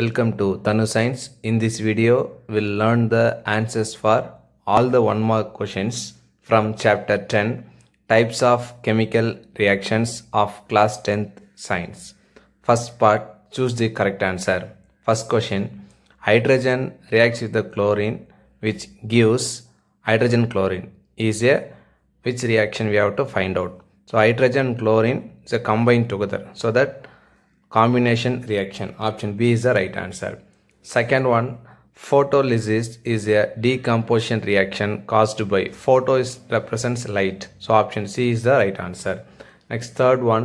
Welcome to Tanu Science. In this video, we'll learn the answers for all the one mark questions from chapter 10, types of chemical reactions of class 10th science. First part, choose the correct answer. First question, hydrogen reacts with the chlorine which gives hydrogen chlorine is a which reaction we have to find out. So hydrogen chlorine is a combined together so that combination reaction. Option B is the right answer. Second one, photolysis is a decomposition reaction caused by photo is, represents light. So option C is the right answer. Next third one,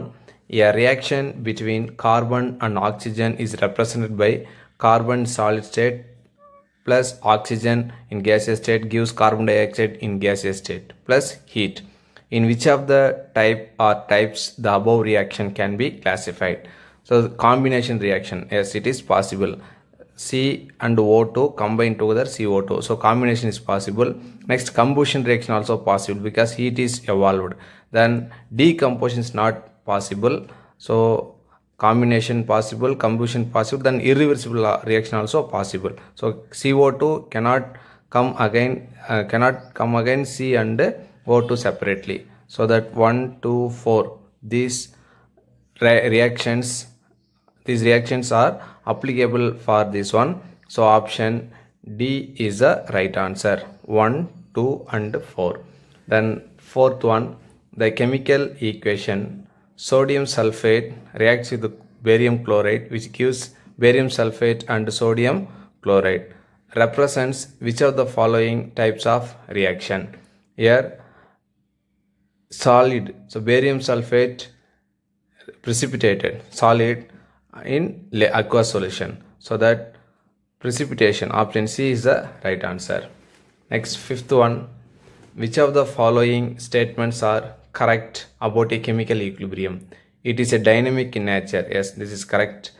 a reaction between carbon and oxygen is represented by carbon solid state plus oxygen in gaseous state gives carbon dioxide in gaseous state plus heat. In which of the type or types the above reaction can be classified? So combination reaction, yes, it is possible. C and O2 combine together CO2. So combination is possible. Next combustion reaction also possible because heat is evolved. Then decomposition is not possible. So combination possible, combustion possible, then irreversible reaction also possible. So CO2 cannot come again, uh, cannot come again C and O2 separately. So that 1, 2, 4, these re reactions these reactions are applicable for this one so option D is the right answer 1 2 and 4 then fourth one the chemical equation sodium sulfate reacts with barium chloride which gives barium sulfate and sodium chloride represents which of the following types of reaction here solid so barium sulfate precipitated solid in aqueous solution so that precipitation option C is the right answer. Next fifth one which of the following statements are correct about a chemical equilibrium? It is a dynamic in nature. Yes, this is correct.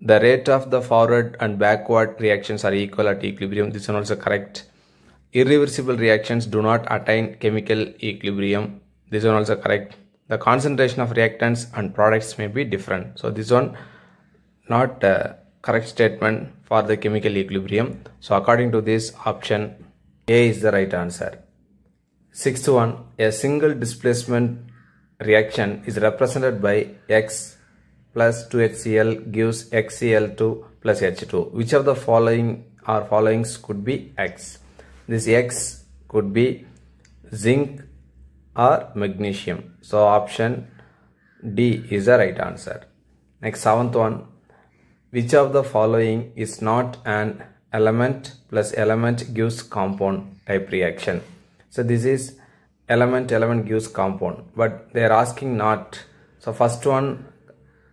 The rate of the forward and backward reactions are equal at equilibrium. This one also correct. Irreversible reactions do not attain chemical equilibrium. This one also correct. The concentration of reactants and products may be different. So this one not a correct statement for the chemical equilibrium. So according to this option A is the right answer. Sixth one, a single displacement reaction is represented by X plus 2HCl gives XCl2 plus H2. Which of the following or followings could be X? This X could be zinc or magnesium. So option D is the right answer. Next seventh one, which of the following is not an element plus element gives compound type reaction? So this is element element gives compound but they are asking not. So first one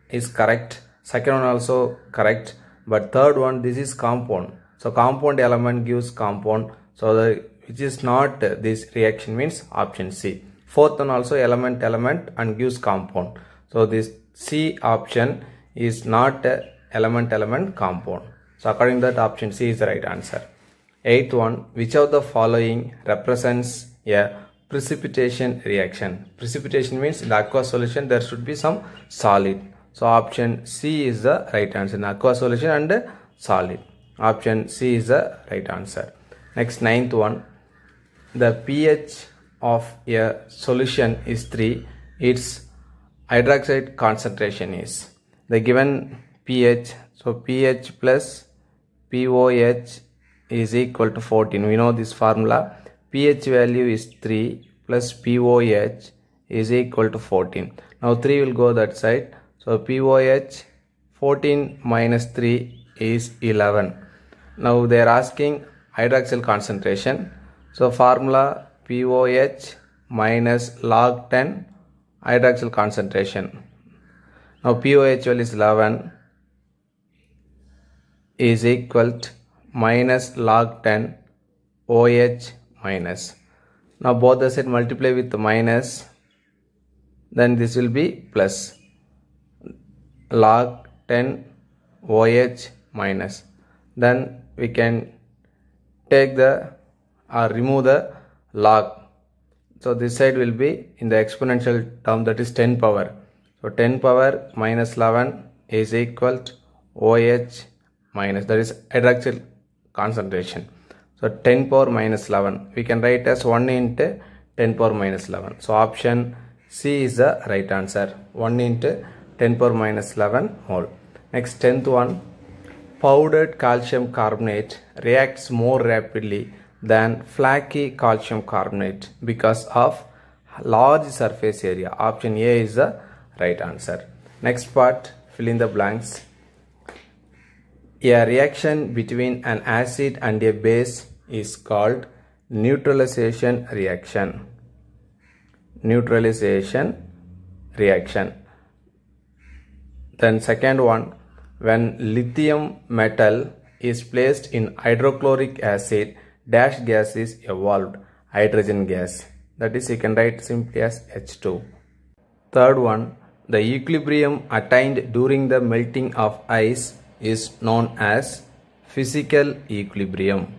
is correct. Second one also correct but third one this is compound. So compound element gives compound. So the which is not this reaction means option C. Fourth one also element element and gives compound. So this C option is not element element compound. So according to that option C is the right answer. Eighth one, which of the following represents a precipitation reaction? Precipitation means in aqueous solution there should be some solid. So option C is the right answer. In aqueous solution and solid. Option C is the right answer. Next ninth one, the pH of a solution is 3. Its hydroxide concentration is. The given pH. So pH plus POH is equal to 14. We know this formula. pH value is 3 plus POH is equal to 14. Now 3 will go that side. So POH 14 minus 3 is 11. Now they are asking hydroxyl concentration. So formula POH minus log 10 hydroxyl concentration. Now POH value is 11 is equal to minus log 10 OH minus. Now both the side multiply with minus then this will be plus log 10 OH minus. Then we can take the or remove the log. So this side will be in the exponential term that is 10 power. So 10 power minus 11 is equal to OH minus that is hydroxyl concentration. So 10 power minus 11 we can write as 1 into 10 power minus 11. So option C is the right answer 1 into 10 power minus 11 mole. Next 10th one powdered calcium carbonate reacts more rapidly than flaky calcium carbonate because of large surface area. Option A is the right answer. Next part fill in the blanks. A reaction between an acid and a base is called neutralization reaction. Neutralization reaction. Then second one, when lithium metal is placed in hydrochloric acid, dash gas is evolved, hydrogen gas. That is you can write simply as H2. Third one, the equilibrium attained during the melting of ice is known as physical equilibrium.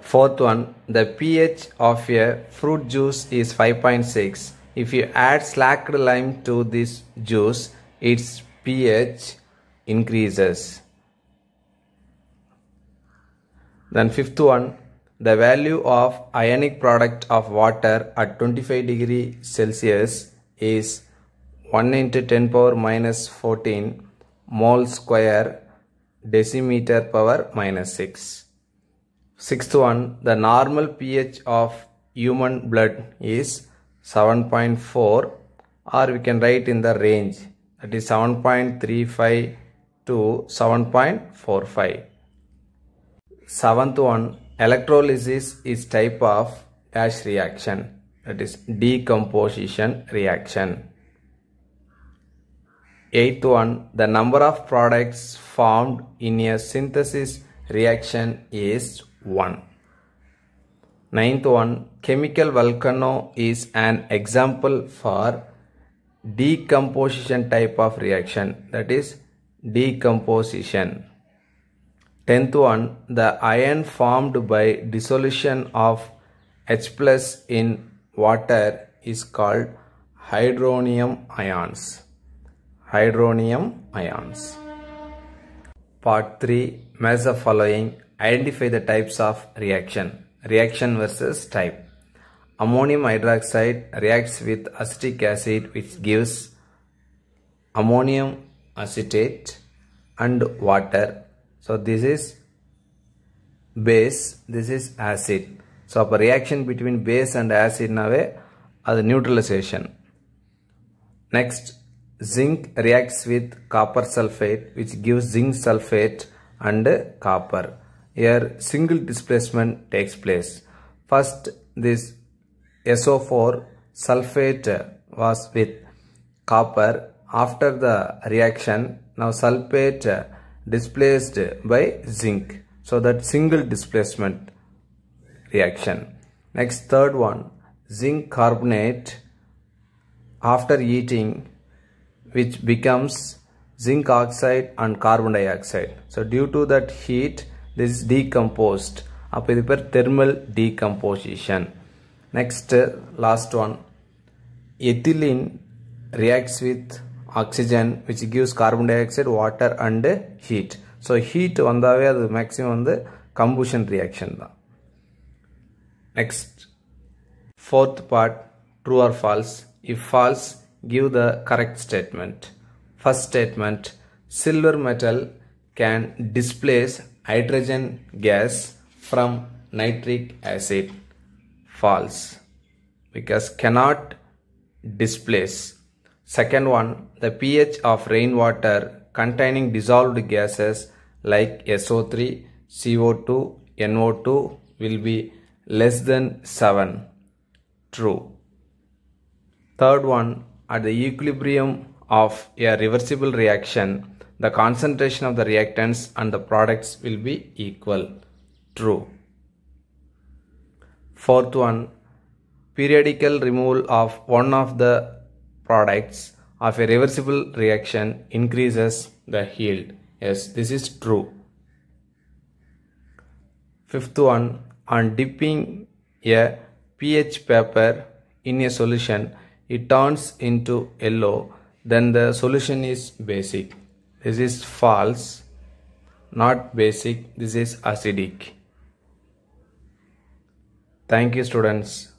Fourth one, the pH of a fruit juice is 5.6. If you add slacked lime to this juice, its pH increases. Then fifth one, the value of ionic product of water at 25 degree Celsius is 1 into 10 power minus 14 mole square decimeter power minus 6. Sixth one, the normal pH of human blood is 7.4 or we can write in the range that is 7.35 to 7.45. Seventh one, electrolysis is type of Ash reaction that is decomposition reaction. Eighth one, the number of products formed in a synthesis reaction is 1. Ninth one, chemical volcano is an example for decomposition type of reaction that is decomposition. Tenth one, the iron formed by dissolution of H plus in water is called hydronium ions. Hydronium ions. Part 3 Measure the following Identify the types of reaction. Reaction versus type. Ammonium hydroxide reacts with acetic acid which gives ammonium acetate and water. So this is base, this is acid. So, upper reaction between base and acid is as neutralization. Next, zinc reacts with copper sulfate which gives zinc sulfate and copper. Here, single displacement takes place. First, this SO4 sulfate was with copper. After the reaction, now sulfate displaced by zinc. So, that single displacement reaction. Next, third one, zinc carbonate after heating which becomes zinc oxide and carbon dioxide. So due to that heat, this is decomposed. அப்போ இது பேர் thermal decomposition next last one ethylene reacts with oxygen which gives carbon dioxide water and heat so heat வந்தாவே அது maximum வந்து combustion reaction தான் Next, fourth part true or false. If false, give the correct statement. First statement, silver metal can displace hydrogen gas from nitric acid. False, because cannot displace. Second one, the pH of rainwater containing dissolved gases like SO3, CO2, NO2 will be less than 7. True. Third one, at the equilibrium of a reversible reaction, the concentration of the reactants and the products will be equal. True. Fourth one, periodical removal of one of the products of a reversible reaction increases the yield. Yes, this is true. Fifth one, on dipping a pH paper in a solution, it turns into yellow, then the solution is basic. This is false, not basic, this is acidic. Thank you students.